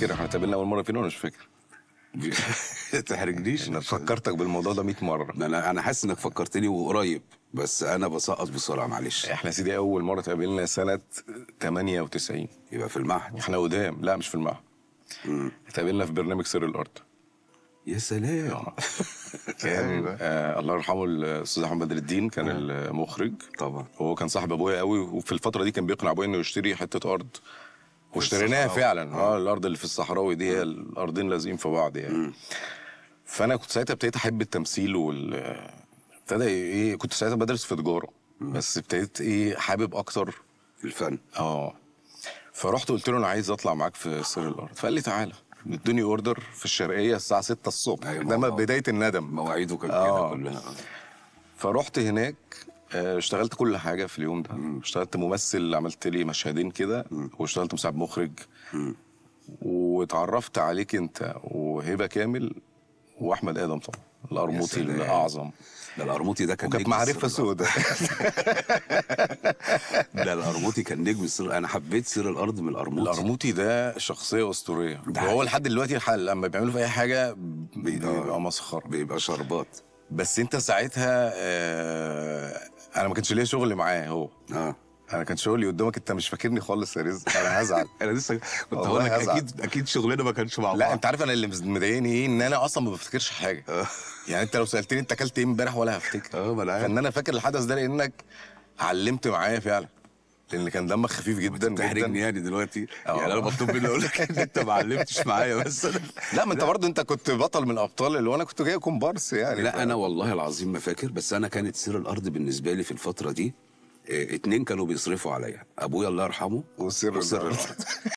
فاكر احنا اتقابلنا اول مره فين وانا مش فاكر تحرجنيش يعني انا فكرتك بالموضوع ده 100 مره انا انا حاسس انك فكرتني وقريب بس انا بسقط بسرعه معلش احنا سيدي اول مره اتقابلنا سنه 98 يبقى في المعهد احنا قدام لا مش في المعهد اتقابلنا في برنامج سر الارض يا سلام آه. كان آه الله يرحمه الاستاذ احمد بدر الدين كان المخرج طبعا هو كان صاحب ابويا قوي وفي الفتره دي كان بيقنع ابويا انه يشتري حته ارض واشتريناها فعلا آه. اه الارض اللي في الصحراوي دي هي الارضين لازقين في بعض يعني فانا كنت ساعتها ابتديت احب التمثيل وال ابتدى ايه كنت ساعتها بدرس في تجاره بس ابتديت ايه حابب اكتر الفن اه فرحت قلت له انا عايز اطلع معاك في سر الارض فقال لي تعالى ادوني اوردر في الشرقيه الساعه 6 الصبح أيوة ده بدايه الندم مواعيده كانت آه. كده كلها فرحت هناك آه، اشتغلت كل حاجه في اليوم ده اشتغلت ممثل عملت لي مشهدين كده واشتغلت مساعد مخرج واتعرفت عليك انت وهبه كامل واحمد ادم طبعا القرموطي الاعظم ده القرموطي ده كان وكانت معرفه سوداء ده القرموطي كان نجم السر انا حبيت سر الارض من القرموطي القرموطي ده شخصيه اسطوريه وهو لحد دلوقتي لما بيعملوا في اي حاجه بيبقى مسخره بيبقى شربات بس انت ساعتها آه انا ما كانش ليا شغل معاه هو اه انا كان شغلي قدامك انت مش فاكرني خالص يا رزق انا هزعل انا لسه كنت هقول لك اكيد اكيد شغلنا ما كانش مع بعض لا انت عارف انا اللي مضايقني ايه ان انا اصلا ما بفتكرش حاجه آه. يعني انت لو سالتني انت اكلت ايه امبارح ولا هفتكر اه ما انا فان انا فاكر الحدث ده لانك علمت معايا فعلا لان كان دمك خفيف جدا بتحرجني يعني دلوقتي أوه. يعني انا مطلوب مني اقول لك ان انت ما علمتش معايا بس أنا... لا ما انت برضه انت كنت بطل من الابطال اللي وانا كنت جاي كومبارس يعني لا ف... انا والله العظيم ما فاكر بس انا كانت سير الارض بالنسبه لي في الفتره دي آه، اتنين كانوا بيصرفوا عليا ابويا الله يرحمه وسر الارض